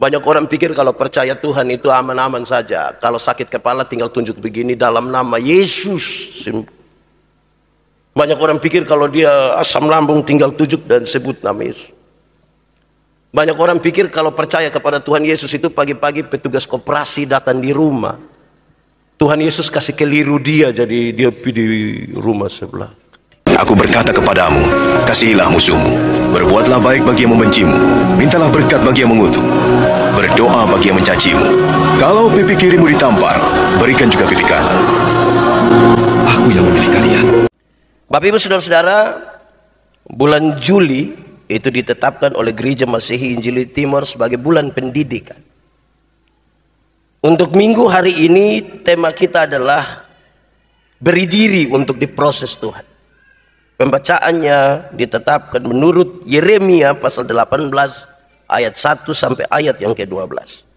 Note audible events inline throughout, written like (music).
Banyak orang pikir kalau percaya Tuhan itu aman-aman saja. Kalau sakit kepala tinggal tunjuk begini dalam nama Yesus. Banyak orang pikir kalau dia asam lambung tinggal tunjuk dan sebut nama Yesus. Banyak orang pikir kalau percaya kepada Tuhan Yesus itu pagi-pagi petugas koperasi datang di rumah. Tuhan Yesus kasih keliru dia jadi dia di rumah sebelah aku berkata kepadamu, kasihilah musuhmu, berbuatlah baik bagi yang membencimu, mintalah berkat bagi yang mengutuk, berdoa bagi yang mencacimu. Kalau pipi kirimu ditampar, berikan juga pipi kanan. Aku yang memilih kalian. Bapak Ibu Saudara-saudara, bulan Juli itu ditetapkan oleh Gereja Masehi Injili Timur sebagai bulan pendidikan. Untuk minggu hari ini tema kita adalah beri diri untuk diproses Tuhan. Pembacaannya ditetapkan menurut Yeremia pasal 18 ayat 1 sampai ayat yang ke-12.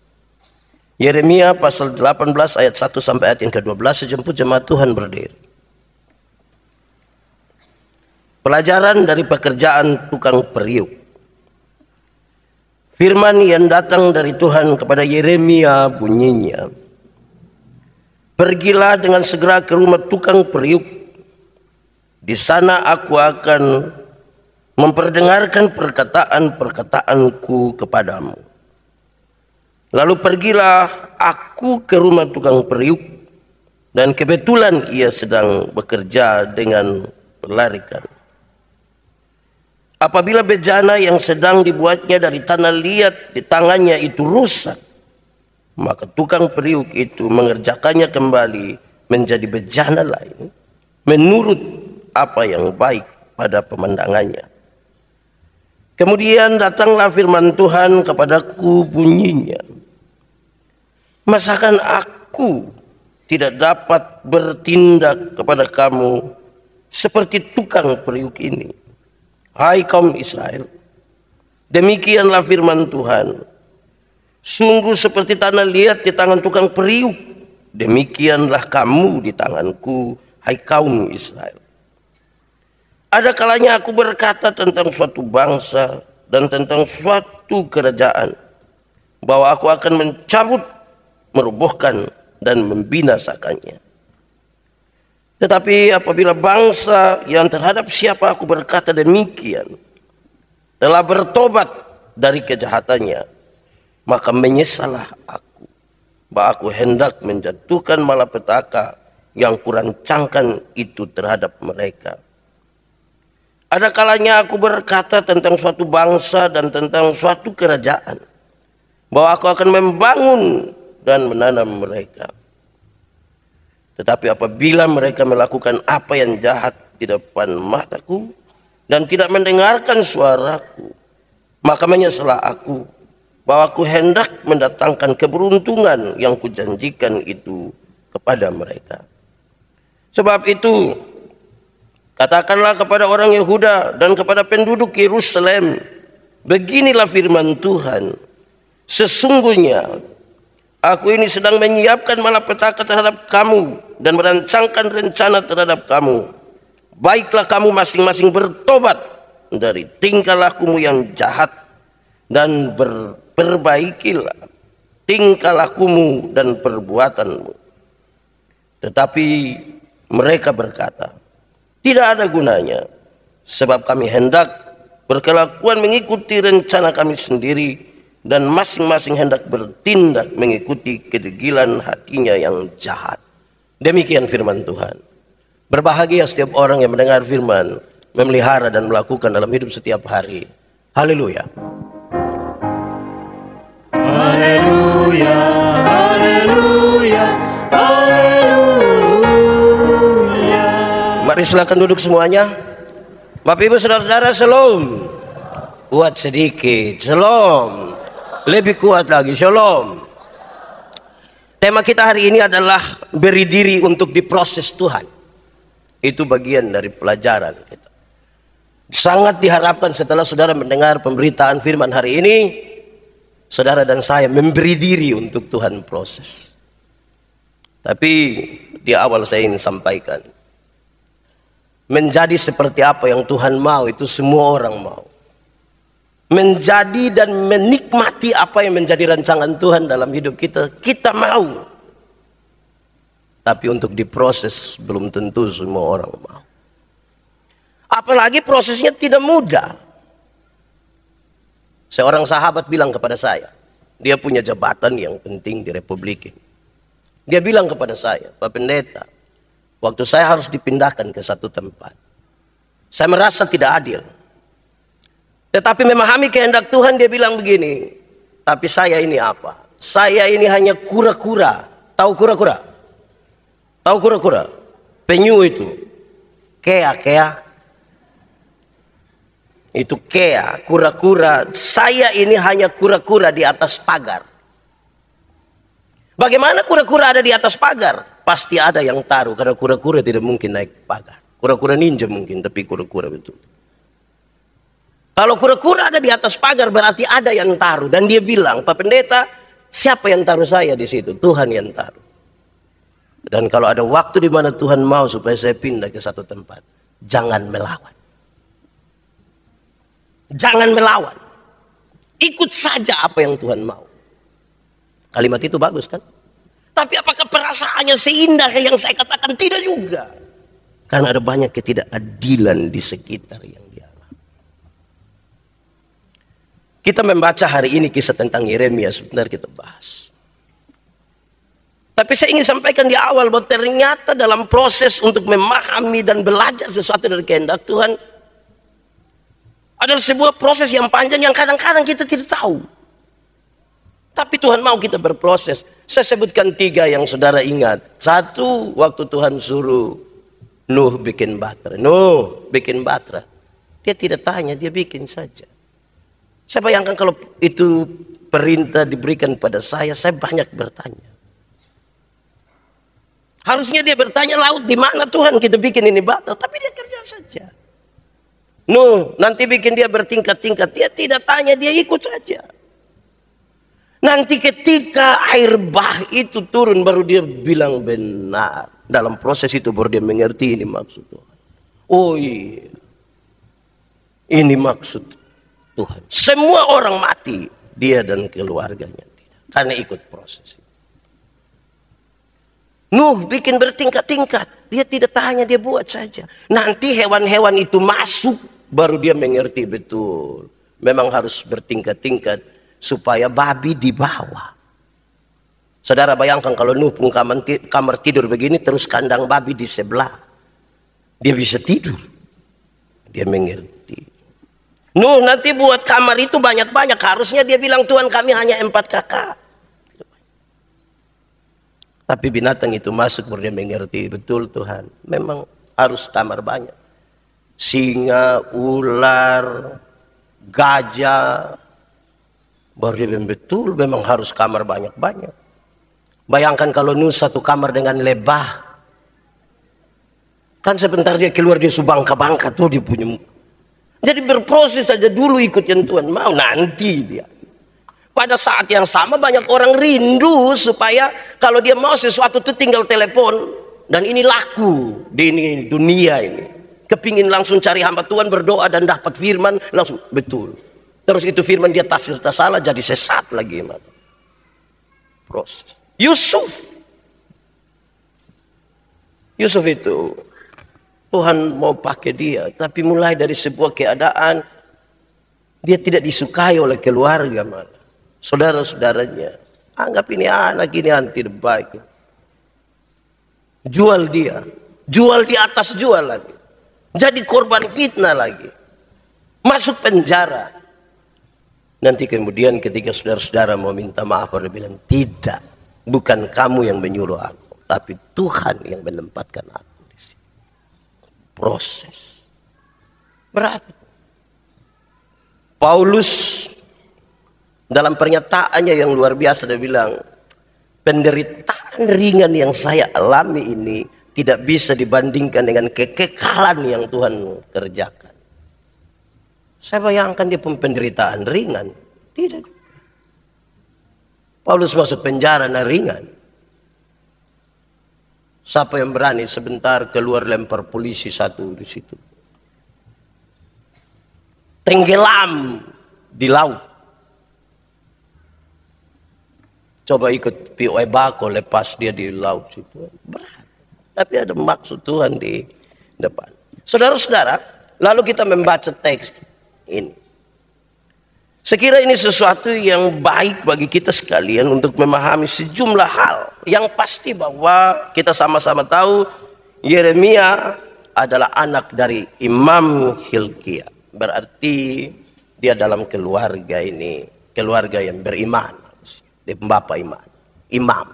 Yeremia pasal 18 ayat 1 sampai ayat yang ke-12 sejemput jemaat Tuhan berdiri. Pelajaran dari pekerjaan tukang periuk. Firman yang datang dari Tuhan kepada Yeremia bunyinya. Pergilah dengan segera ke rumah tukang periuk di sana aku akan memperdengarkan perkataan-perkataanku kepadamu. Lalu pergilah aku ke rumah tukang periuk dan kebetulan ia sedang bekerja dengan pelarikan. Apabila bejana yang sedang dibuatnya dari tanah liat di tangannya itu rusak, maka tukang periuk itu mengerjakannya kembali menjadi bejana lain menurut apa yang baik pada pemandangannya. Kemudian datanglah firman Tuhan kepadaku bunyinya. Masakan aku tidak dapat bertindak kepada kamu seperti tukang periuk ini. Hai kaum Israel, demikianlah firman Tuhan. Sungguh seperti tanah liat di tangan tukang periuk, demikianlah kamu di tanganku, hai kaum Israel. Ada kalanya aku berkata tentang suatu bangsa dan tentang suatu kerajaan bahwa aku akan mencabut, merubuhkan dan membinasakannya. Tetapi apabila bangsa yang terhadap siapa aku berkata demikian telah bertobat dari kejahatannya, maka menyesalah aku bahwa aku hendak menjatuhkan malapetaka yang kurancangkan itu terhadap mereka ada kalanya aku berkata tentang suatu bangsa dan tentang suatu kerajaan bahwa aku akan membangun dan menanam mereka. Tetapi apabila mereka melakukan apa yang jahat di depan mataku dan tidak mendengarkan suaraku, maka menyesalah aku bahwa aku hendak mendatangkan keberuntungan yang kujanjikan itu kepada mereka. Sebab itu Katakanlah kepada orang Yehuda dan kepada penduduk Yerusalem, beginilah firman Tuhan. Sesungguhnya aku ini sedang menyiapkan malapetaka terhadap kamu dan merancangkan rencana terhadap kamu. Baiklah kamu masing-masing bertobat dari tingkah lakumu yang jahat dan berbaikilah tingkah lakumu dan perbuatanmu. Tetapi mereka berkata, tidak ada gunanya. Sebab kami hendak berkelakuan mengikuti rencana kami sendiri dan masing-masing hendak bertindak mengikuti kedegilan hatinya yang jahat. Demikian firman Tuhan. Berbahagia setiap orang yang mendengar firman, memelihara dan melakukan dalam hidup setiap hari. Haleluya. Haleluya, haleluya. Mari silahkan duduk semuanya. Bapak Ibu saudara-saudara shalom. Kuat sedikit, shalom. Lebih kuat lagi, shalom. Tema kita hari ini adalah beri diri untuk diproses Tuhan. Itu bagian dari pelajaran kita. Sangat diharapkan setelah saudara mendengar pemberitaan firman hari ini, saudara dan saya memberi diri untuk Tuhan proses. Tapi di awal saya ingin sampaikan, Menjadi seperti apa yang Tuhan mau itu semua orang mau. Menjadi dan menikmati apa yang menjadi rancangan Tuhan dalam hidup kita, kita mau. Tapi untuk diproses belum tentu semua orang mau. Apalagi prosesnya tidak mudah. Seorang sahabat bilang kepada saya, dia punya jabatan yang penting di republik ini. Dia bilang kepada saya, Pak Pendeta, Waktu saya harus dipindahkan ke satu tempat. Saya merasa tidak adil. Tetapi memahami kehendak Tuhan dia bilang begini. Tapi saya ini apa? Saya ini hanya kura-kura. Tahu kura-kura? Tahu kura-kura? Penyu itu. Kea-kea. Itu kea, kura-kura. Saya ini hanya kura-kura di atas pagar. Bagaimana kura-kura ada di atas pagar? pasti ada yang taruh karena kura-kura tidak mungkin naik pagar. Kura-kura ninja mungkin, tapi kura-kura betul. Kalau kura-kura ada di atas pagar berarti ada yang taruh dan dia bilang, "Pak Pendeta, siapa yang taruh saya di situ? Tuhan yang taruh." Dan kalau ada waktu di mana Tuhan mau supaya saya pindah ke satu tempat, jangan melawan. Jangan melawan. Ikut saja apa yang Tuhan mau. Kalimat itu bagus kan? Tapi apakah perasaannya seindah yang saya katakan? Tidak juga. Karena ada banyak ketidakadilan di sekitar yang dialami. Kita membaca hari ini kisah tentang Yeremia, sebentar kita bahas. Tapi saya ingin sampaikan di awal bahwa ternyata dalam proses untuk memahami dan belajar sesuatu dari kehendak Tuhan adalah sebuah proses yang panjang yang kadang-kadang kita tidak tahu. Tapi Tuhan mau kita berproses. Saya sebutkan tiga yang saudara ingat. Satu, waktu Tuhan suruh Nuh bikin baterai. Nuh bikin baterai. Dia tidak tanya, dia bikin saja. Saya bayangkan kalau itu perintah diberikan pada saya, saya banyak bertanya. Harusnya dia bertanya laut di mana Tuhan kita bikin ini batal, tapi dia kerja saja. Nuh, nanti bikin dia bertingkat-tingkat. Dia tidak tanya, dia ikut saja. Nanti ketika air bah itu turun baru dia bilang benar. Dalam proses itu baru dia mengerti ini maksud Tuhan. Oh iya. Ini maksud Tuhan. Semua orang mati, dia dan keluarganya tidak. Karena ikut proses itu. Nuh bikin bertingkat-tingkat. Dia tidak tanya, dia buat saja. Nanti hewan-hewan itu masuk, baru dia mengerti betul. Memang harus bertingkat-tingkat supaya babi dibawa. Saudara bayangkan kalau Nuh pun kamar tidur begini terus kandang babi di sebelah. Dia bisa tidur. Dia mengerti. Nuh nanti buat kamar itu banyak-banyak. Harusnya dia bilang Tuhan kami hanya empat kakak. Tapi binatang itu masuk dia mengerti. Betul Tuhan. Memang harus kamar banyak. Singa, ular, gajah, Baru dia betul memang harus kamar banyak-banyak. Bayangkan kalau Nus satu kamar dengan lebah. Kan sebentar dia keluar dia subangka-bangka tuh dia punya. Jadi berproses saja dulu ikut yang Tuhan mau nanti dia. Pada saat yang sama banyak orang rindu supaya kalau dia mau sesuatu itu tinggal telepon dan ini laku di ini dunia ini. Kepingin langsung cari hamba Tuhan berdoa dan dapat firman langsung betul. Terus itu firman dia tafsir tak salah jadi sesat lagi. Proses. Yusuf. Yusuf itu Tuhan mau pakai dia. Tapi mulai dari sebuah keadaan dia tidak disukai oleh keluarga. Saudara-saudaranya. Anggap ini anak ini anti baik. Jual dia. Jual di atas jual lagi. Jadi korban fitnah lagi. Masuk penjara. Nanti kemudian ketika saudara-saudara mau minta maaf, pada bilang, tidak. Bukan kamu yang menyuruh aku, tapi Tuhan yang menempatkan aku di sini. Proses. Berat. Paulus dalam pernyataannya yang luar biasa dia bilang, penderitaan ringan yang saya alami ini tidak bisa dibandingkan dengan kekekalan yang Tuhan kerjakan. Saya bayangkan dia penderitaan ringan. Tidak. Paulus masuk penjara nah ringan. Siapa yang berani sebentar keluar lempar polisi satu di situ. Tenggelam di laut. Coba ikut POE Bako lepas dia di laut situ. Berat. Tapi ada maksud Tuhan di depan. Saudara-saudara, lalu kita membaca teks ini. Sekira ini sesuatu yang baik bagi kita sekalian untuk memahami sejumlah hal yang pasti bahwa kita sama-sama tahu Yeremia adalah anak dari Imam Hilkiah Berarti dia dalam keluarga ini, keluarga yang beriman. Dia pembapa iman, imam.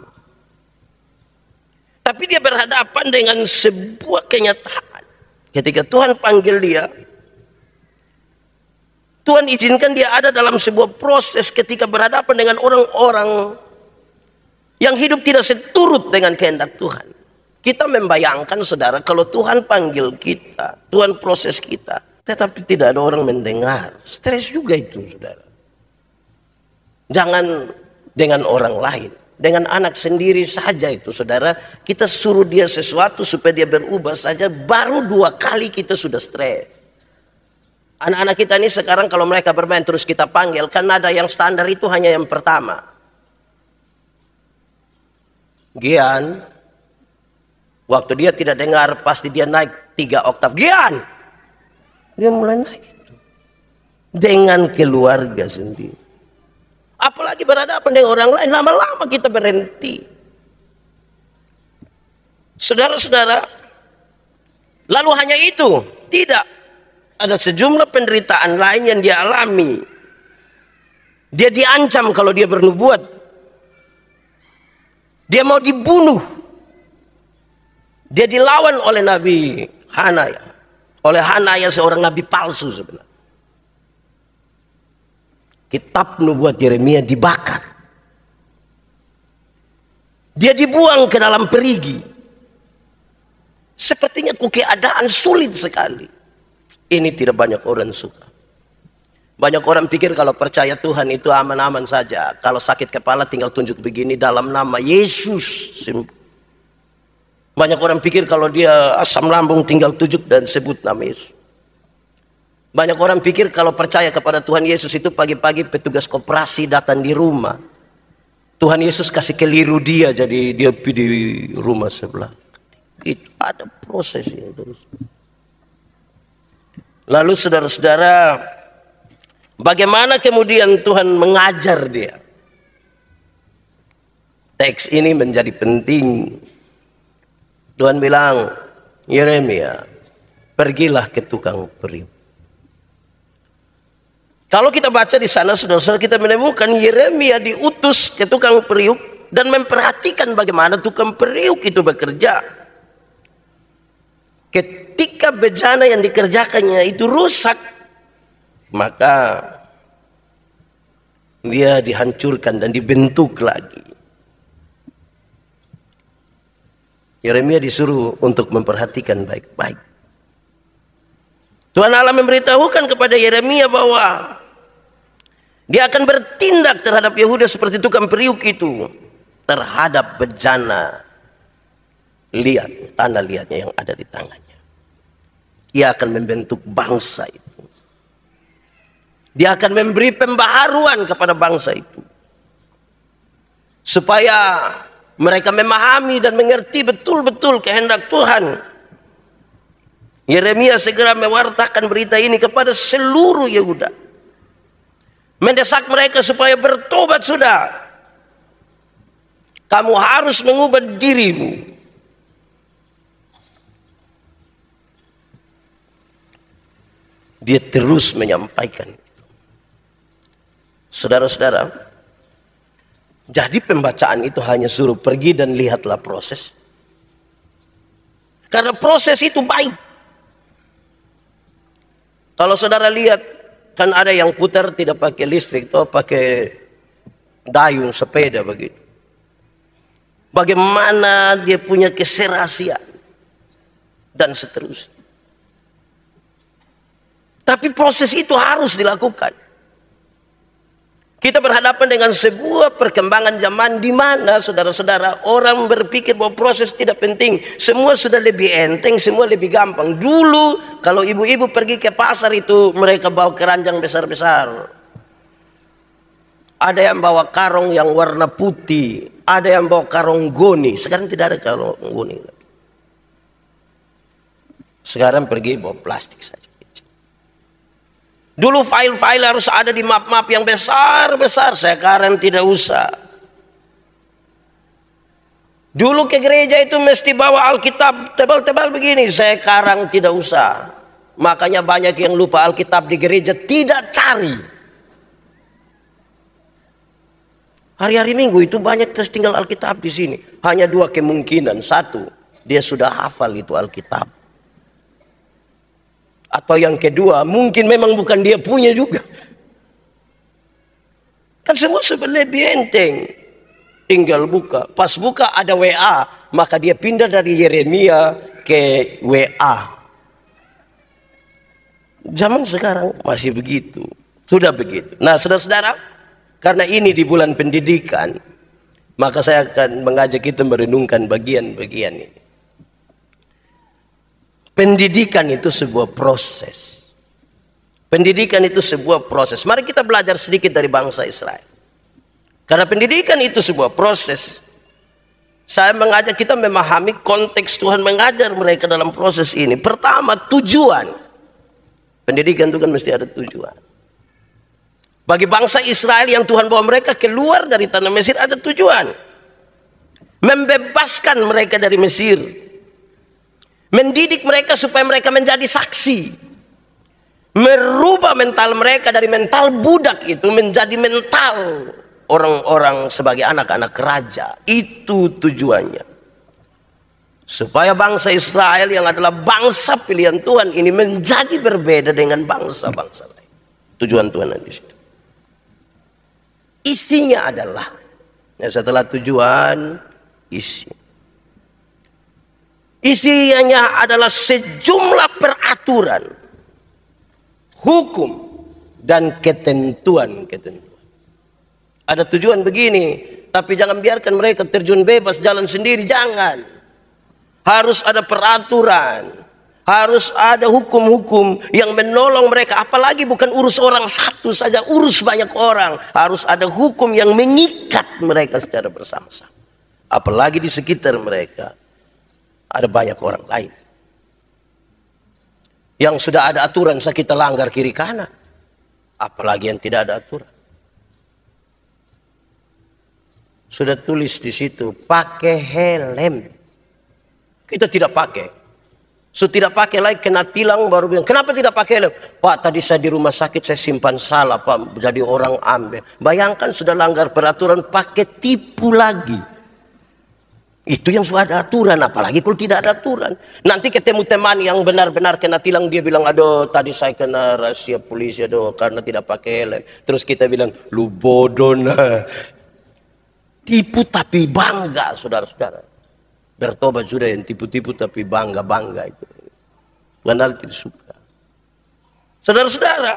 Tapi dia berhadapan dengan sebuah kenyataan. Ketika Tuhan panggil dia, Tuhan izinkan dia ada dalam sebuah proses ketika berhadapan dengan orang-orang yang hidup tidak seturut dengan kehendak Tuhan. Kita membayangkan saudara kalau Tuhan panggil kita, Tuhan proses kita, tetapi tidak ada orang mendengar. Stres juga itu saudara. Jangan dengan orang lain, dengan anak sendiri saja itu saudara. Kita suruh dia sesuatu supaya dia berubah saja, baru dua kali kita sudah stres. Anak-anak kita ini sekarang kalau mereka bermain terus kita panggil, kan ada yang standar itu hanya yang pertama. Gian, waktu dia tidak dengar, pasti dia naik tiga oktav. Gian, dia mulai naik itu. Dengan keluarga sendiri. Apalagi berada dengan orang lain, lama-lama kita berhenti. Saudara-saudara, lalu hanya itu? Tidak ada sejumlah penderitaan lain yang dia alami. Dia diancam kalau dia bernubuat. Dia mau dibunuh. Dia dilawan oleh Nabi Hanaya. Oleh Hanaya seorang nabi palsu sebenarnya. Kitab nubuat Yeremia dibakar. Dia dibuang ke dalam perigi. Sepertinya keadaan sulit sekali. Ini tidak banyak orang suka. Banyak orang pikir kalau percaya Tuhan itu aman-aman saja. Kalau sakit kepala tinggal tunjuk begini dalam nama Yesus. Banyak orang pikir kalau dia asam lambung tinggal tunjuk dan sebut nama Yesus. Banyak orang pikir kalau percaya kepada Tuhan Yesus itu pagi-pagi petugas koperasi datang di rumah. Tuhan Yesus kasih keliru dia jadi dia di rumah sebelah. Itu ada proses ya terus. Lalu saudara-saudara, bagaimana kemudian Tuhan mengajar dia? Teks ini menjadi penting. Tuhan bilang, Yeremia, pergilah ke tukang periuk. Kalau kita baca di sana, saudara-saudara kita menemukan Yeremia diutus ke tukang periuk dan memperhatikan bagaimana tukang periuk itu bekerja. Ketika bejana yang dikerjakannya itu rusak, maka dia dihancurkan dan dibentuk lagi. Yeremia disuruh untuk memperhatikan baik-baik. Tuhan Allah memberitahukan kepada Yeremia bahwa dia akan bertindak terhadap Yehuda seperti tukang periuk itu terhadap bejana lihat tanda lihatnya yang ada di tangannya. Ia akan membentuk bangsa itu. Dia akan memberi pembaharuan kepada bangsa itu. Supaya mereka memahami dan mengerti betul-betul kehendak Tuhan. Yeremia segera mewartakan berita ini kepada seluruh Yehuda. Mendesak mereka supaya bertobat sudah. Kamu harus mengubah dirimu Dia terus menyampaikan. Saudara-saudara, jadi pembacaan itu hanya suruh pergi dan lihatlah proses. Karena proses itu baik. Kalau saudara lihat, kan ada yang putar tidak pakai listrik, atau pakai dayung sepeda begitu. Bagaimana dia punya keserasian dan seterusnya. Tapi proses itu harus dilakukan. Kita berhadapan dengan sebuah perkembangan zaman di mana saudara-saudara orang berpikir bahwa proses tidak penting. Semua sudah lebih enteng, semua lebih gampang. Dulu kalau ibu-ibu pergi ke pasar itu mereka bawa keranjang besar-besar. Ada yang bawa karung yang warna putih, ada yang bawa karung goni. Sekarang tidak ada karung goni. Sekarang pergi bawa plastik saja. Dulu file-file harus ada di map-map yang besar-besar. Sekarang tidak usah. Dulu ke gereja itu mesti bawa Alkitab tebal-tebal begini. Sekarang tidak usah. Makanya banyak yang lupa Alkitab di gereja tidak cari. Hari-hari Minggu itu banyak tertinggal Alkitab di sini. Hanya dua kemungkinan. Satu, dia sudah hafal itu Alkitab. Atau yang kedua, mungkin memang bukan dia punya juga. Kan semua sebenarnya lebih enteng. Tinggal buka. Pas buka ada WA, maka dia pindah dari Yeremia ke WA. Zaman sekarang masih begitu. Sudah begitu. Nah, saudara-saudara, karena ini di bulan pendidikan, maka saya akan mengajak kita merenungkan bagian-bagian ini. Pendidikan itu sebuah proses. Pendidikan itu sebuah proses. Mari kita belajar sedikit dari bangsa Israel. Karena pendidikan itu sebuah proses. Saya mengajak kita memahami konteks Tuhan mengajar mereka dalam proses ini. Pertama, tujuan. Pendidikan itu kan mesti ada tujuan. Bagi bangsa Israel yang Tuhan bawa mereka keluar dari tanah Mesir ada tujuan. Membebaskan mereka dari Mesir. Mendidik mereka supaya mereka menjadi saksi. Merubah mental mereka dari mental budak itu menjadi mental orang-orang sebagai anak-anak raja. Itu tujuannya. Supaya bangsa Israel yang adalah bangsa pilihan Tuhan ini menjadi berbeda dengan bangsa-bangsa lain. Tujuan Tuhan ada di situ. Isinya adalah. ya setelah tujuan, isi. Isinya adalah sejumlah peraturan, hukum, dan ketentuan-ketentuan. Ada tujuan begini, tapi jangan biarkan mereka terjun bebas jalan sendiri, jangan. Harus ada peraturan, harus ada hukum-hukum yang menolong mereka, apalagi bukan urus orang satu saja, urus banyak orang. Harus ada hukum yang mengikat mereka secara bersama-sama. Apalagi di sekitar mereka ada banyak orang lain. Yang sudah ada aturan saya kita langgar kiri kanan. Apalagi yang tidak ada aturan. Sudah tulis di situ, pakai helm. Kita tidak pakai. So tidak pakai lagi kena tilang baru bilang, kenapa tidak pakai helm? Pak tadi saya di rumah sakit saya simpan salah Pak, jadi orang ambil. Bayangkan sudah langgar peraturan pakai tipu lagi itu yang sudah ada aturan, apalagi kalau tidak ada aturan. Nanti ketemu teman yang benar-benar kena tilang, dia bilang, aduh tadi saya kena rahasia polisi, aduh karena tidak pakai helm. Terus kita bilang, lu bodoh nah. Tipu tapi bangga, saudara-saudara. Bertobat sudah yang tipu-tipu tapi bangga-bangga itu. Benar tidak suka. Saudara-saudara,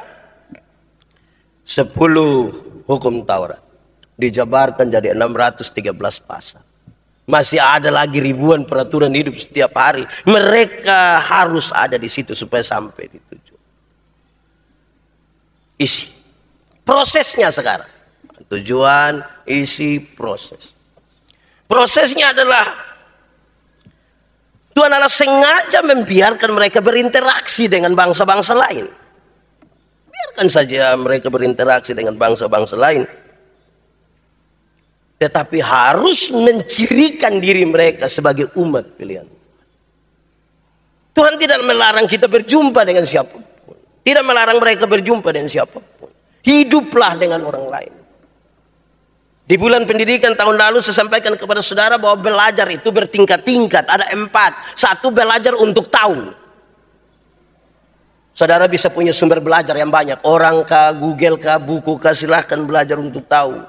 sepuluh hukum Taurat dijabarkan jadi 613 pasal. Masih ada lagi ribuan peraturan hidup setiap hari. Mereka harus ada di situ supaya sampai di tujuan. Isi. Prosesnya sekarang. Tujuan, isi, proses. Prosesnya adalah Tuhan Allah sengaja membiarkan mereka berinteraksi dengan bangsa-bangsa lain. Biarkan saja mereka berinteraksi dengan bangsa-bangsa lain tetapi harus mencirikan diri mereka sebagai umat pilihan Tuhan tidak melarang kita berjumpa dengan siapapun tidak melarang mereka berjumpa dengan siapapun hiduplah dengan orang lain di bulan pendidikan tahun lalu saya sampaikan kepada saudara bahwa belajar itu bertingkat-tingkat ada empat satu belajar untuk tahu Saudara bisa punya sumber belajar yang banyak. Orang kah, Google kah, buku kah, silahkan belajar untuk tahu.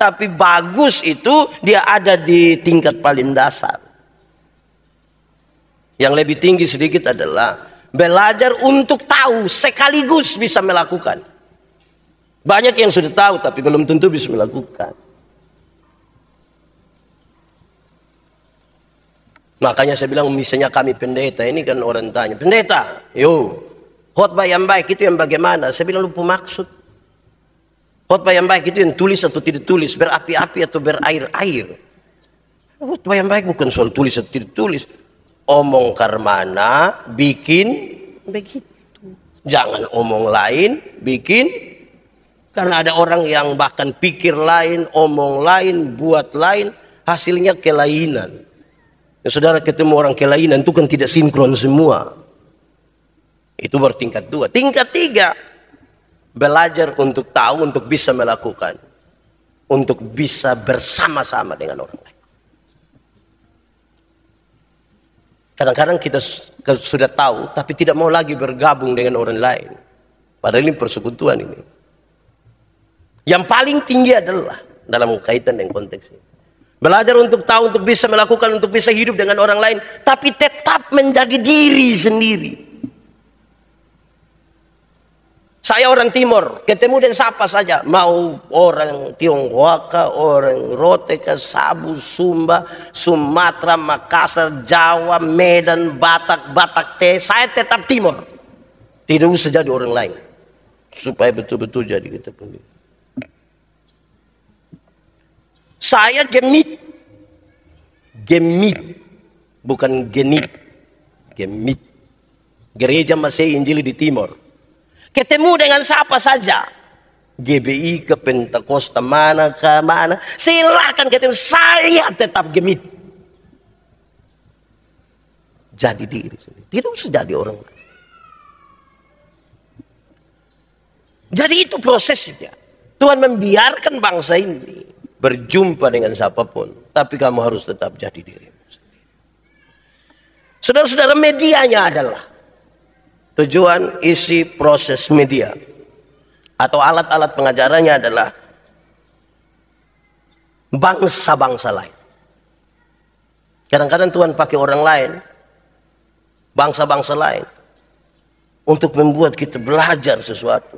Tapi bagus itu dia ada di tingkat paling dasar. Yang lebih tinggi sedikit adalah belajar untuk tahu sekaligus bisa melakukan. Banyak yang sudah tahu tapi belum tentu bisa melakukan. Makanya saya bilang misalnya kami pendeta ini kan orang tanya, pendeta, yo, khotbah yang baik itu yang bagaimana? Saya bilang lupa maksud Khutbah yang baik itu yang tulis atau tidak tulis, berapi-api atau berair-air. Khutbah yang baik bukan soal tulis atau tidak tulis. Omong karmana, bikin begitu. Jangan omong lain, bikin karena ada orang yang bahkan pikir lain, omong lain, buat lain, hasilnya kelainan. Ya, saudara ketemu orang kelainan itu kan tidak sinkron semua. Itu bertingkat dua. Tingkat tiga, belajar untuk tahu untuk bisa melakukan untuk bisa bersama-sama dengan orang lain kadang-kadang kita sudah tahu tapi tidak mau lagi bergabung dengan orang lain padahal ini persekutuan ini yang paling tinggi adalah dalam kaitan dengan konteks ini Belajar untuk tahu, untuk bisa melakukan, untuk bisa hidup dengan orang lain. Tapi tetap menjadi diri sendiri. Saya orang timur, ketemu dengan siapa saja, mau orang Tionghoa kah, orang Rote ke Sabu, Sumba, Sumatera, Makassar, Jawa, Medan, Batak, Batak T, saya tetap timur. Tidak usah jadi orang lain. Supaya betul-betul jadi kita pemimpin. Saya gemit. Gemit. Bukan genit. Gemit. Gereja Masih Injili di timur Ketemu dengan siapa saja. GBI ke Pentakosta mana ke mana. Silahkan ketemu. Saya tetap gemit. Jadi diri sendiri. Tidak usah jadi orang Jadi itu prosesnya. Tuhan membiarkan bangsa ini berjumpa dengan siapapun. Tapi kamu harus tetap jadi dirimu. Saudara-saudara medianya adalah Tujuan isi proses media atau alat-alat pengajarannya adalah bangsa-bangsa lain. Kadang-kadang Tuhan pakai orang lain, bangsa-bangsa lain untuk membuat kita belajar sesuatu.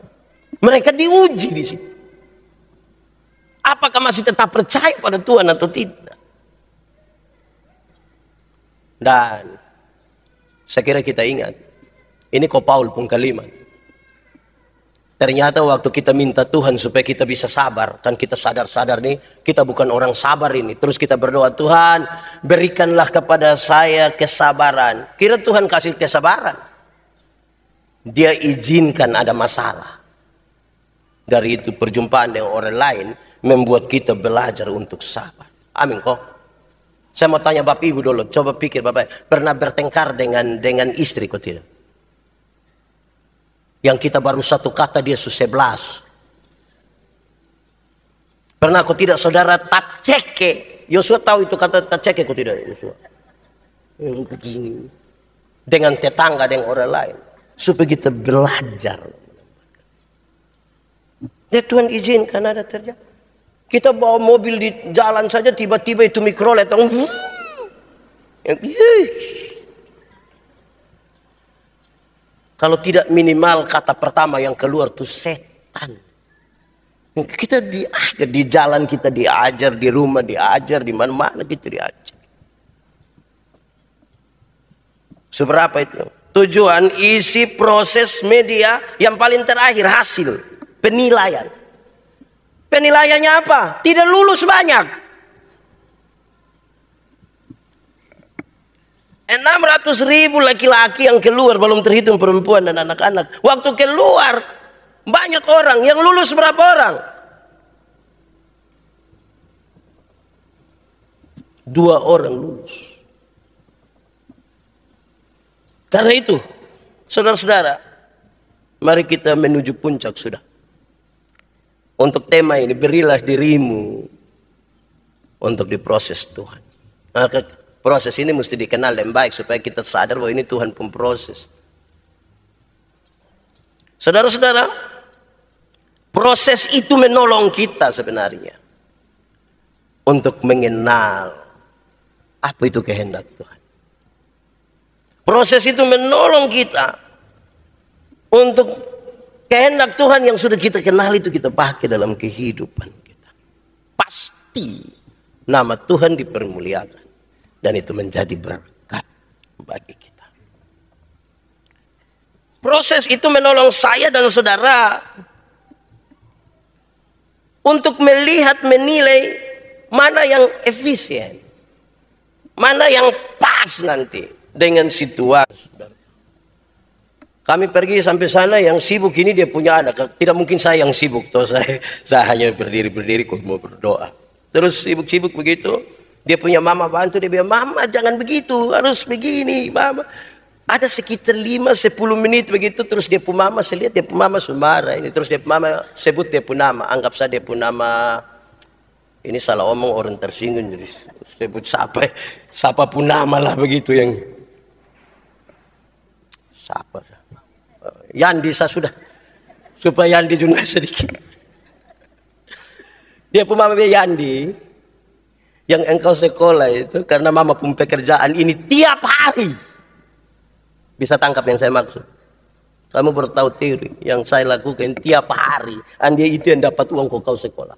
Mereka diuji di sini. Apakah masih tetap percaya pada Tuhan atau tidak? Dan saya kira kita ingat ini kok Paul pun kalimat. Ternyata waktu kita minta Tuhan supaya kita bisa sabar kan kita sadar-sadar nih, kita bukan orang sabar ini. Terus kita berdoa, Tuhan, berikanlah kepada saya kesabaran. Kira Tuhan kasih kesabaran. Dia izinkan ada masalah. Dari itu perjumpaan dengan orang lain membuat kita belajar untuk sabar. Amin kok. Saya mau tanya Bapak Ibu dulu, coba pikir Bapak, pernah bertengkar dengan dengan istri kok tidak? Yang kita baru satu kata dia sebelas. Pernah aku tidak saudara tak taceke. Yosua tahu itu kata taceke aku tidak Yosua. Begini. Dengan tetangga, dengan orang lain. Supaya kita belajar. Ya Tuhan izinkan ada terjadi. Kita bawa mobil di jalan saja tiba-tiba itu mikrolet. Yang Kalau tidak minimal kata pertama yang keluar tuh setan. Kita diajar ah, di jalan kita diajar di rumah diajar di mana-mana kita diajar. Seberapa itu? Tujuan isi proses media yang paling terakhir hasil penilaian. Penilaiannya apa? Tidak lulus banyak. 600 eh, ribu laki-laki yang keluar belum terhitung perempuan dan anak-anak waktu keluar banyak orang yang lulus berapa orang dua orang lulus karena itu saudara-saudara mari kita menuju puncak sudah untuk tema ini berilah dirimu untuk diproses Tuhan Proses ini mesti dikenal dan baik supaya kita sadar bahwa ini Tuhan pemproses. Saudara-saudara, proses itu menolong kita sebenarnya untuk mengenal apa itu kehendak Tuhan. Proses itu menolong kita untuk kehendak Tuhan yang sudah kita kenal itu kita pakai dalam kehidupan kita. Pasti nama Tuhan dipermuliakan dan itu menjadi berkat bagi kita. Proses itu menolong saya dan saudara untuk melihat menilai mana yang efisien, mana yang pas nanti dengan situasi. Kami pergi sampai sana yang sibuk ini dia punya anak. Tidak mungkin saya yang sibuk. Toh (laughs) saya, saya hanya berdiri-berdiri kok mau berdoa. Terus sibuk-sibuk begitu. Dia punya mama bantu, dia bilang, mama jangan begitu, harus begini, mama. Ada sekitar lima sepuluh menit begitu, terus dia pun mama, saya lihat dia pun mama Sumara ini. Terus dia pun mama sebut dia pun nama, anggap saja dia pun nama. Ini salah omong orang tersinggung, jadi sebut siapa, siapa pun nama lah begitu yang. Siapa? Yandi saya sudah. Supaya Yandi juga (laughs) sedikit. Dia pun mama Yandi, yang engkau sekolah itu karena mama pun pekerjaan ini tiap hari bisa tangkap yang saya maksud kamu bertahu teori yang saya lakukan tiap hari andai itu yang dapat uang kok kau sekolah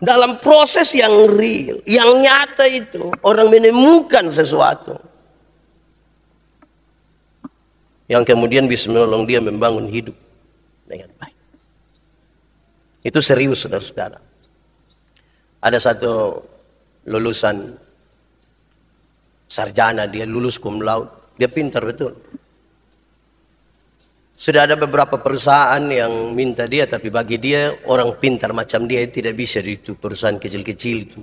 dalam proses yang real yang nyata itu orang menemukan sesuatu yang kemudian bisa menolong dia membangun hidup dengan baik itu serius saudara-saudara ada satu lulusan sarjana, dia lulus cum laude, dia pintar betul. Sudah ada beberapa perusahaan yang minta dia, tapi bagi dia orang pintar macam dia tidak bisa di itu perusahaan kecil-kecil itu.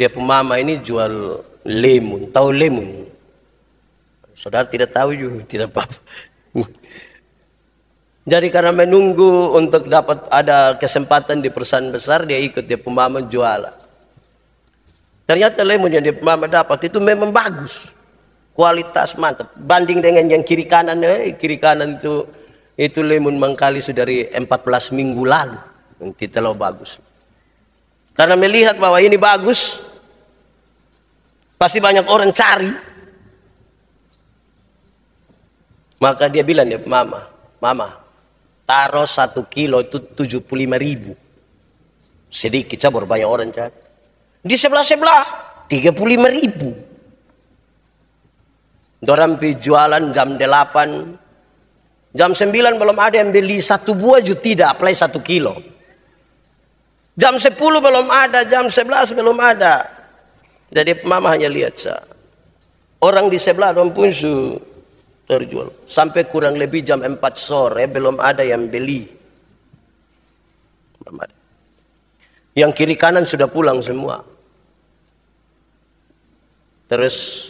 Dia pemama ini jual lemon, tahu lemon? Saudara tidak tahu juga, tidak apa-apa. Jadi karena menunggu untuk dapat ada kesempatan di perusahaan besar, dia ikut dia pemahaman jualan. Ternyata lemon yang dia pemama dapat itu memang bagus. Kualitas mantap. Banding dengan yang kiri kanan, eh, kiri kanan itu itu lemon mangkali sudah dari 14 minggu lalu. Nanti terlalu bagus. Karena melihat bahwa ini bagus, pasti banyak orang cari. Maka dia bilang dia mama, mama, taruh satu kilo itu 75 ribu. Sedikit, saya banyak orang cari. Di sebelah-sebelah, 35 ribu. Dorang jam 8, jam 9 belum ada yang beli satu buah juga tidak, apply satu kilo. Jam 10 belum ada, jam 11 belum ada. Jadi mama hanya lihat saya. Orang di sebelah orang pun su terjual sampai kurang lebih jam 4 sore belum ada yang beli belum yang kiri kanan sudah pulang semua terus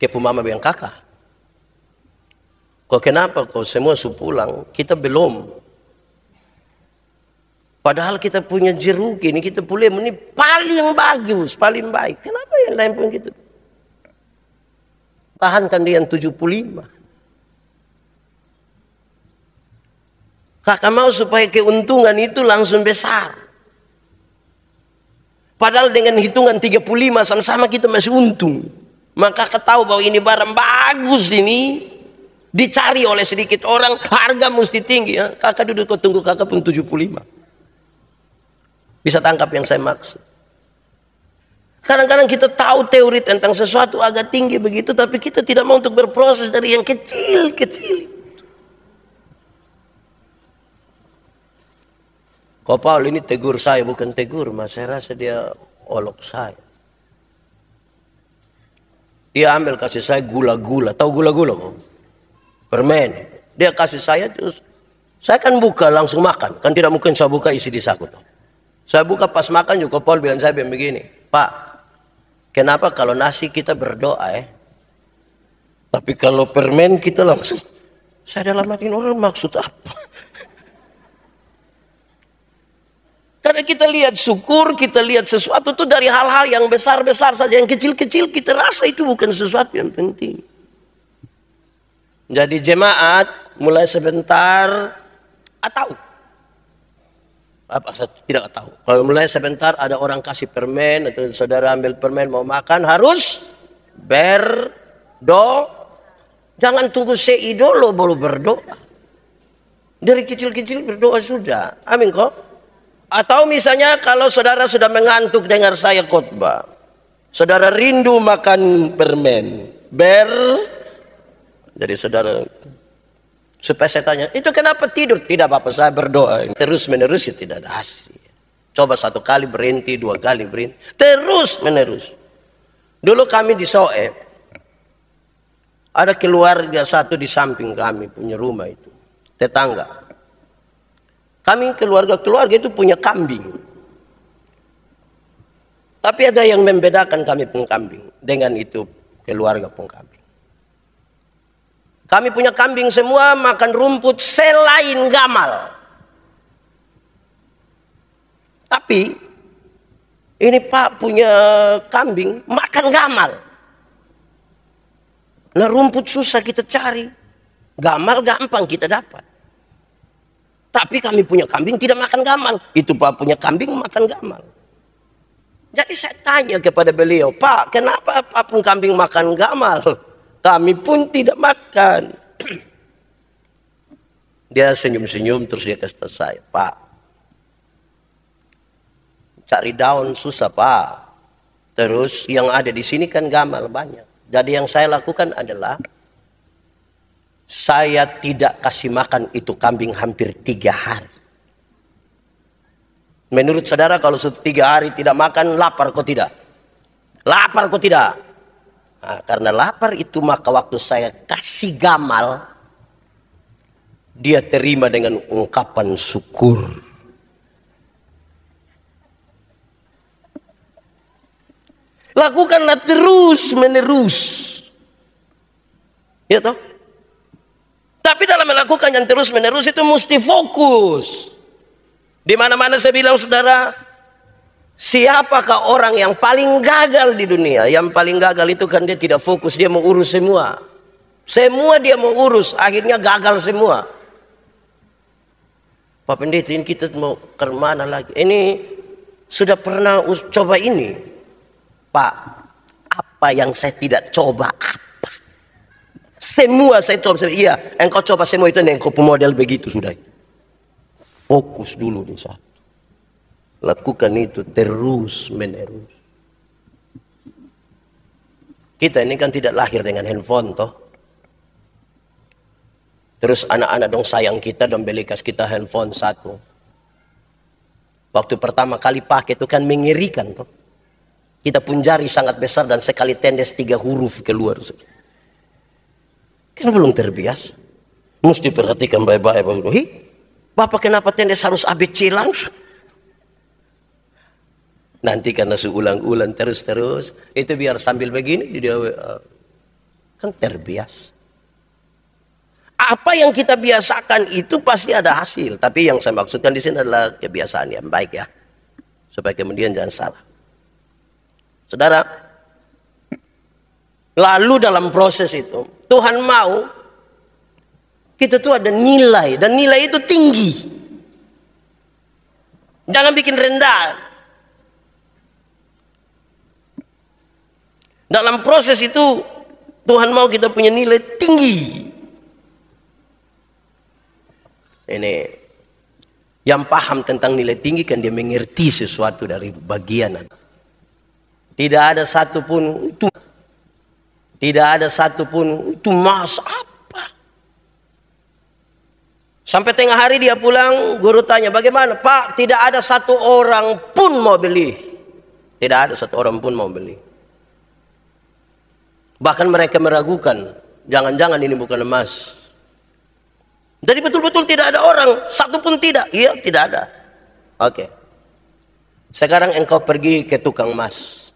kepo mama bilang kakak kok kenapa kok semua sudah pulang kita belum padahal kita punya jeruk ini kita boleh ini paling bagus paling baik kenapa yang lain pun gitu Tahankan dia yang 75. Kakak mau supaya keuntungan itu langsung besar. Padahal dengan hitungan 35 sama-sama kita masih untung. Maka ketahui bahwa ini barang bagus ini. Dicari oleh sedikit orang, harga mesti tinggi. Ya. Kakak duduk kau tunggu kakak pun 75. Bisa tangkap yang saya maksud. Kadang-kadang kita tahu teori tentang sesuatu agak tinggi begitu, tapi kita tidak mau untuk berproses dari yang kecil-kecil. Kok Paul ini tegur saya, bukan tegur, mas. Saya rasa dia olok saya. Dia ambil kasih saya gula-gula, tahu gula-gula kok? Permen. Dia kasih saya terus, saya kan buka langsung makan, kan tidak mungkin saya buka isi di saku. Saya buka pas makan juga Paul bilang saya begini, Pak, Kenapa kalau nasi kita berdoa ya? Tapi kalau permen kita langsung saya dalam hati orang maksud apa? (laughs) Karena kita lihat syukur, kita lihat sesuatu itu dari hal-hal yang besar-besar saja, yang kecil-kecil kita rasa itu bukan sesuatu yang penting. Jadi jemaat mulai sebentar atau apa saya tidak tahu. Kalau mulai sebentar ada orang kasih permen atau saudara ambil permen mau makan harus berdoa. Jangan tunggu seidolo baru berdoa. Dari kecil-kecil berdoa sudah. Amin kok. Atau misalnya kalau saudara sudah mengantuk dengar saya khotbah. Saudara rindu makan permen. Ber. Jadi saudara Supaya saya tanya, itu kenapa tidur? Tidak apa-apa saya berdoa. Terus menerus ya tidak ada hasil. Coba satu kali berhenti, dua kali berhenti. Terus menerus. Dulu kami di Soe, Ada keluarga satu di samping kami punya rumah itu. Tetangga. Kami keluarga-keluarga itu punya kambing. Tapi ada yang membedakan kami pengkambing dengan itu keluarga pengkambing. Kami punya kambing semua makan rumput selain gamal. Tapi ini Pak punya kambing makan gamal. Nah rumput susah kita cari. Gamal gampang kita dapat. Tapi kami punya kambing tidak makan gamal. Itu Pak punya kambing makan gamal. Jadi saya tanya kepada beliau, Pak, kenapa apapun kambing makan gamal? (laughs) Kami pun tidak makan. (clears throat) dia senyum-senyum terus dia kata saya, Pak, cari daun susah Pak. Terus yang ada di sini kan gamal banyak. Jadi yang saya lakukan adalah saya tidak kasih makan itu kambing hampir tiga hari. Menurut saudara kalau tiga hari tidak makan lapar kok tidak? Lapar kok tidak? Nah, karena lapar itu maka waktu saya kasih gamal, dia terima dengan ungkapan syukur. Lakukanlah terus menerus. Ya toh? Tapi dalam melakukan yang terus menerus itu mesti fokus. Di mana-mana saya bilang saudara, Siapakah orang yang paling gagal di dunia? Yang paling gagal itu kan dia tidak fokus, dia mau urus semua. Semua dia mau urus, akhirnya gagal semua. Pak Pendeta ini kita mau ke mana lagi? Ini sudah pernah coba ini. Pak, apa yang saya tidak coba? Apa? Semua saya coba. Iya, engkau coba semua itu, engkau pemodel begitu sudah. Fokus dulu di sana Lakukan itu terus menerus. Kita ini kan tidak lahir dengan handphone toh. Terus anak-anak dong sayang kita dong beli kas kita handphone satu. Waktu pertama kali pakai itu kan mengirikan toh. Kita pun jari sangat besar dan sekali tendes tiga huruf keluar. Kan belum terbiasa. Mesti perhatikan baik-baik. Bapak kenapa tendes harus ABC langsung? Nanti karena seulang-ulang terus-terus, itu biar sambil begini dia eh, kan terbiasa. Apa yang kita biasakan itu pasti ada hasil, tapi yang saya maksudkan di sini adalah kebiasaan yang baik ya. Supaya kemudian jangan salah. Saudara, lalu dalam proses itu Tuhan mau kita tuh ada nilai dan nilai itu tinggi. Jangan bikin rendah. Dalam proses itu Tuhan mau kita punya nilai tinggi. Ini yang paham tentang nilai tinggi kan dia mengerti sesuatu dari bagian. Tidak ada satupun itu tidak ada satupun itu mas apa. Sampai tengah hari dia pulang, guru tanya, bagaimana? Pak, tidak ada satu orang pun mau beli. Tidak ada satu orang pun mau beli. Bahkan mereka meragukan, jangan-jangan ini bukan emas. Jadi betul-betul tidak ada orang, satu pun tidak. Iya, tidak ada. Oke. Sekarang engkau pergi ke tukang emas.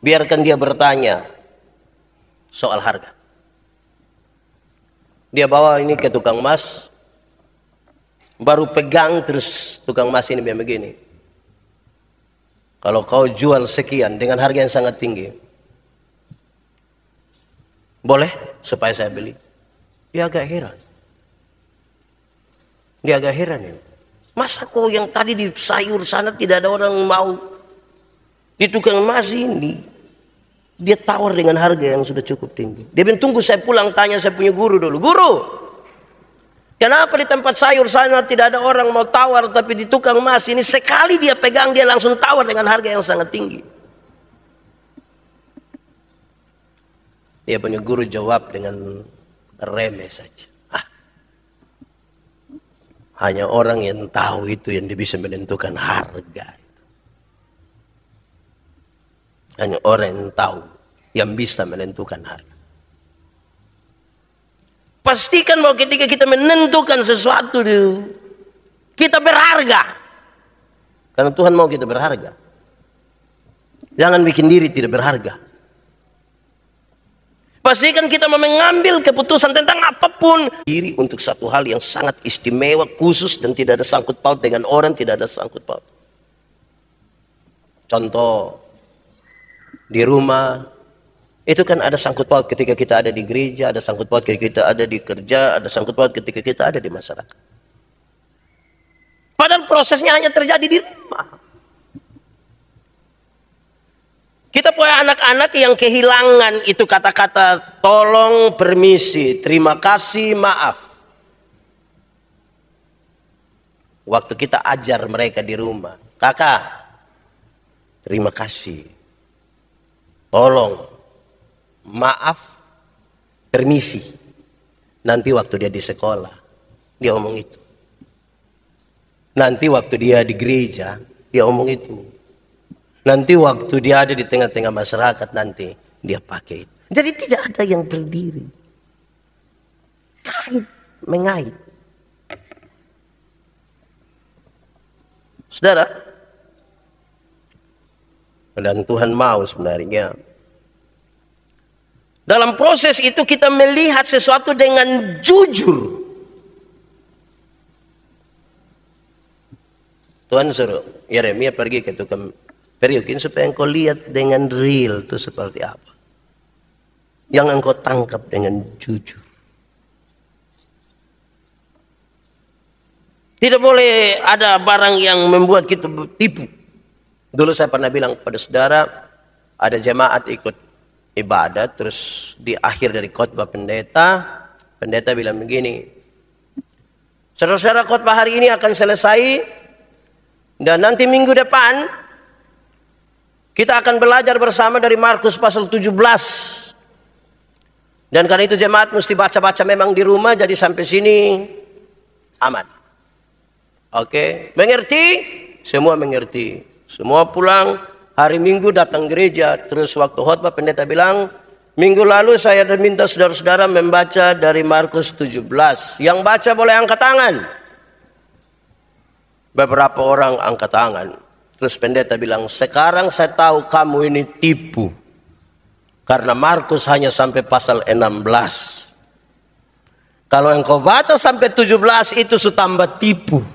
Biarkan dia bertanya soal harga. Dia bawa ini ke tukang emas, baru pegang terus tukang emas ini begini. Kalau kau jual sekian dengan harga yang sangat tinggi, boleh supaya saya beli. Dia ya, agak heran. Dia agak heran ya. Masa kok yang tadi di sayur sana tidak ada orang mau? Di tukang emas ini dia tawar dengan harga yang sudah cukup tinggi. Dia bilang tunggu saya pulang tanya saya punya guru dulu. Guru, kenapa di tempat sayur sana tidak ada orang mau tawar tapi di tukang emas ini sekali dia pegang dia langsung tawar dengan harga yang sangat tinggi. Dia punya guru jawab dengan remeh saja. Ah. Hanya orang yang tahu itu yang dia bisa menentukan harga. Hanya orang yang tahu yang bisa menentukan harga. Pastikan bahwa ketika kita menentukan sesuatu itu, kita berharga. Karena Tuhan mau kita berharga. Jangan bikin diri tidak berharga. Pastikan kita mengambil keputusan tentang apapun. Diri untuk satu hal yang sangat istimewa, khusus dan tidak ada sangkut paut dengan orang, tidak ada sangkut paut. Contoh, di rumah, itu kan ada sangkut paut ketika kita ada di gereja, ada sangkut paut ketika kita ada di kerja, ada sangkut paut ketika kita ada di masyarakat. Padahal prosesnya hanya terjadi di rumah. Kita punya anak-anak yang kehilangan itu kata-kata tolong, permisi, terima kasih, maaf. Waktu kita ajar mereka di rumah, kakak, terima kasih, tolong, maaf, permisi. Nanti waktu dia di sekolah, dia omong itu. Nanti waktu dia di gereja, dia omong itu. Nanti waktu dia ada di tengah-tengah masyarakat nanti dia pakai itu. Jadi tidak ada yang berdiri. Kait mengait. Saudara, dan Tuhan mau sebenarnya. Dalam proses itu kita melihat sesuatu dengan jujur. Tuhan suruh Yeremia pergi ke tukang periukin supaya engkau lihat dengan real itu seperti apa. Yang engkau tangkap dengan jujur. Tidak boleh ada barang yang membuat kita tipu. Dulu saya pernah bilang kepada saudara, ada jemaat ikut ibadah, terus di akhir dari khotbah pendeta, pendeta bilang begini, saudara-saudara khotbah hari ini akan selesai, dan nanti minggu depan kita akan belajar bersama dari Markus pasal 17. Dan karena itu jemaat mesti baca-baca memang di rumah jadi sampai sini aman. Oke, mengerti? Semua mengerti. Semua pulang hari Minggu datang gereja, terus waktu khotbah pendeta bilang, "Minggu lalu saya minta saudara-saudara membaca dari Markus 17. Yang baca boleh angkat tangan." Beberapa orang angkat tangan. Terus pendeta bilang, sekarang saya tahu kamu ini tipu. Karena Markus hanya sampai pasal 16. Kalau engkau baca sampai 17 itu tambah tipu.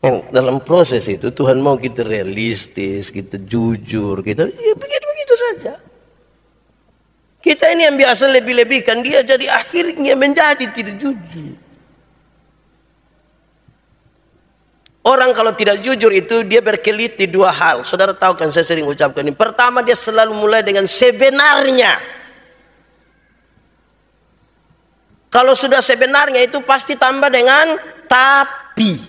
Yang dalam proses itu Tuhan mau kita realistis, kita jujur, kita ya begitu-begitu saja. Kita ini yang biasa lebih-lebihkan dia jadi akhirnya menjadi tidak jujur. Orang kalau tidak jujur itu dia berkelit di dua hal. Saudara tahu kan saya sering ucapkan ini. Pertama dia selalu mulai dengan sebenarnya. Kalau sudah sebenarnya itu pasti tambah dengan tapi.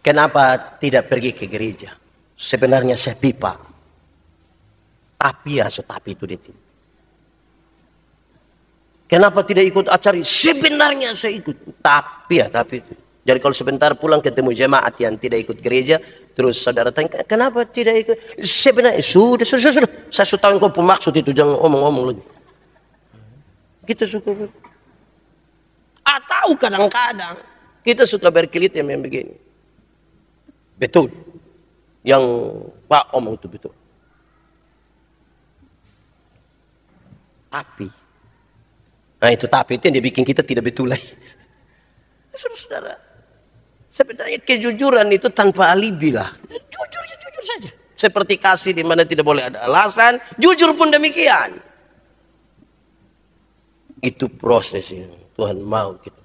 Kenapa tidak pergi ke gereja? Sebenarnya saya pipa. Tapi ya, tapi itu ditimpa. Kenapa tidak ikut acara? Sebenarnya saya ikut. Tapi ya, tapi. Jadi kalau sebentar pulang ketemu jemaat yang tidak ikut gereja, terus saudara tanya, kenapa tidak ikut? Sebenarnya sudah, sudah, sudah. sudah. Saya sudah tahu kau maksud itu, jangan omong-omong lagi. Kita suka Atau ah, kadang-kadang kita suka berkelit yang begini. Betul. Yang Pak omong itu betul. Tapi Nah itu tapi itu yang dia bikin kita tidak betul lagi. (laughs) Saudara, sebenarnya kejujuran itu tanpa alibi lah. Jujur, jujur saja. Seperti kasih di mana tidak boleh ada alasan, jujur pun demikian. Itu proses yang Tuhan mau kita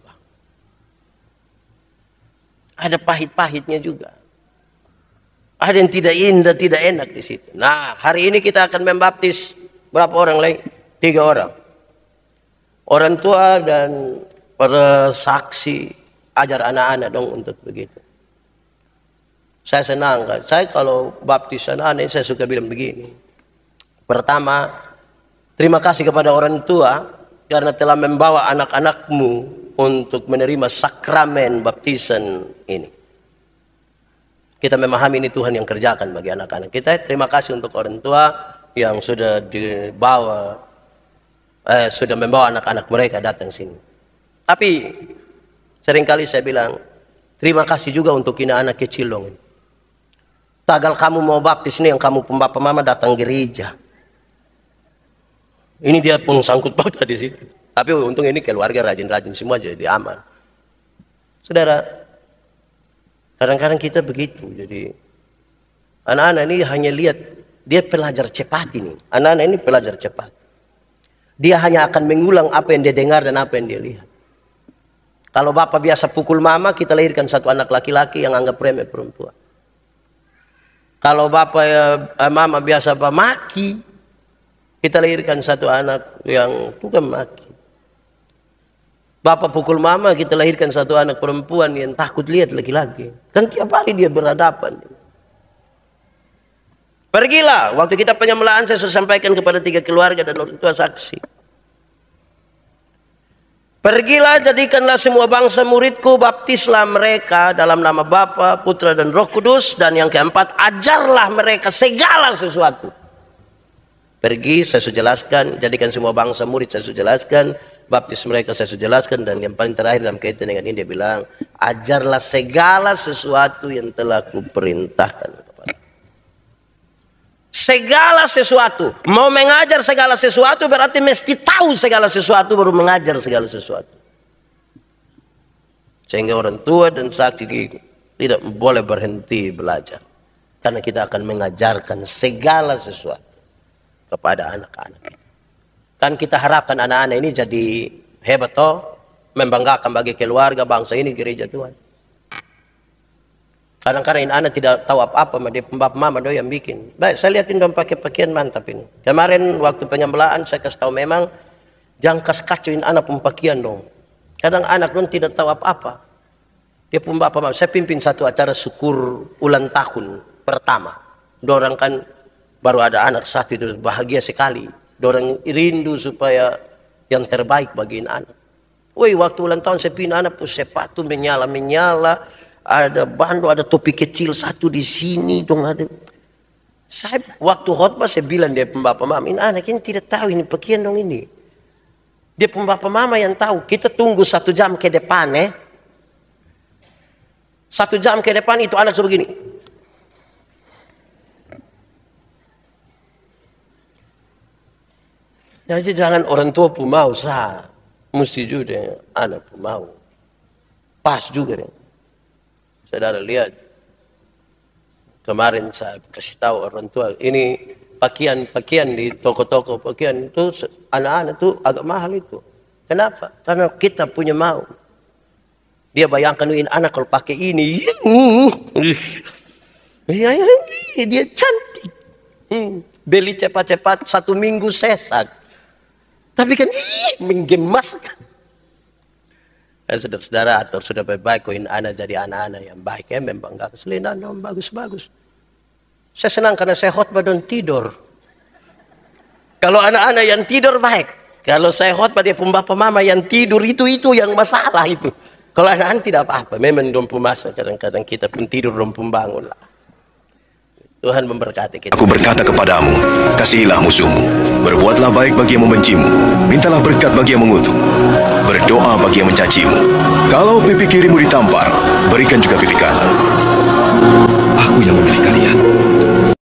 Ada pahit-pahitnya juga. Ada yang tidak indah, tidak enak di situ. Nah, hari ini kita akan membaptis berapa orang lagi? Tiga orang orang tua dan para saksi ajar anak-anak dong untuk begitu. Saya senang kan. Saya kalau baptisan anak saya suka bilang begini. Pertama, terima kasih kepada orang tua karena telah membawa anak-anakmu untuk menerima sakramen baptisan ini. Kita memahami ini Tuhan yang kerjakan bagi anak-anak kita. Terima kasih untuk orang tua yang sudah dibawa eh, sudah membawa anak-anak mereka datang sini. Tapi seringkali saya bilang, terima kasih juga untuk ini anak kecil dong. Tagal kamu mau baptis nih yang kamu pembapa mama datang gereja. Ini dia pun sangkut paut di situ. Tapi untung ini keluarga rajin-rajin semua jadi aman. Saudara, kadang-kadang kita begitu. Jadi anak-anak ini hanya lihat dia pelajar cepat ini. Anak-anak ini pelajar cepat dia hanya akan mengulang apa yang dia dengar dan apa yang dia lihat. Kalau bapak biasa pukul mama, kita lahirkan satu anak laki-laki yang anggap remeh perempuan. Kalau bapak ya, mama biasa apa kita lahirkan satu anak yang bukan maki. Bapak pukul mama, kita lahirkan satu anak perempuan yang takut lihat laki-laki. Kan tiap hari dia berhadapan. Pergilah. Waktu kita penyembelahan saya sudah sampaikan kepada tiga keluarga dan orang tua saksi. Pergilah jadikanlah semua bangsa muridku baptislah mereka dalam nama Bapa, Putra dan Roh Kudus dan yang keempat ajarlah mereka segala sesuatu. Pergi saya sudah jelaskan, jadikan semua bangsa murid saya sudah jelaskan, baptis mereka saya sudah jelaskan dan yang paling terakhir dalam kaitan dengan ini dia bilang ajarlah segala sesuatu yang telah kuperintahkan segala sesuatu. Mau mengajar segala sesuatu berarti mesti tahu segala sesuatu baru mengajar segala sesuatu. Sehingga orang tua dan saksi tidak boleh berhenti belajar. Karena kita akan mengajarkan segala sesuatu kepada anak-anak kita. Kan kita harapkan anak-anak ini jadi hebat toh, membanggakan bagi keluarga, bangsa ini, gereja Tuhan. Kadang-kadang anak tidak tahu apa-apa, dia pembab mama dia yang bikin. Baik, saya lihatin dong pakai pakaian mantap ini. Kemarin waktu penyembelahan saya kasih tahu memang jangan kas kacuin anak pembakian dong. Kadang anak pun tidak tahu apa-apa. Dia pembab mama. Saya pimpin satu acara syukur ulang tahun pertama. orang kan baru ada anak satu itu bahagia sekali. orang rindu supaya yang terbaik bagiin anak. Woi, waktu ulang tahun saya pindah anak, sepatu menyala-menyala ada bando, ada topi kecil satu di sini dong ada. Saya waktu khutbah saya bilang dia pembapa mama, ini anak ini tidak tahu ini pakaian dong ini. Dia pembapa mama yang tahu. Kita tunggu satu jam ke depan eh. Satu jam ke depan itu anak suruh gini. Ya, Jadi jangan orang tua pun mau sah. Mesti juga anak pun mau. Pas juga deh. Saudara lihat, kemarin saya kasih tahu orang tua, ini pakaian-pakaian di toko-toko pakaian itu anak-anak itu agak mahal itu. Kenapa? Karena kita punya mau. Dia bayangkan ini anak kalau pakai ini, (laughs) iya, iya, iya, dia cantik. Hmm, beli cepat-cepat satu minggu sesat. Tapi kan menggemaskan. Eh, saudara-saudara atau sudah baik baik koin anak jadi anak-anak yang baik ya memang nggak keselin anak bagus-bagus. Saya senang karena saya hot badan tidur. Kalau anak-anak yang tidur baik. Kalau saya hot pada pun bapak mama yang tidur itu itu yang masalah itu. Kalau anak-anak tidak apa-apa, memang dom pemasa kadang-kadang kita pun tidur dom pembangun lah. Tuhan memberkati kita. Aku berkata kepadamu, kasihilah musuhmu. Berbuatlah baik bagi yang membencimu. Mintalah berkat bagi yang mengutuk. Berdoa bagi yang mencacimu. Kalau pipi kirimu ditampar, berikan juga pipi kanan. Aku yang memilih kalian.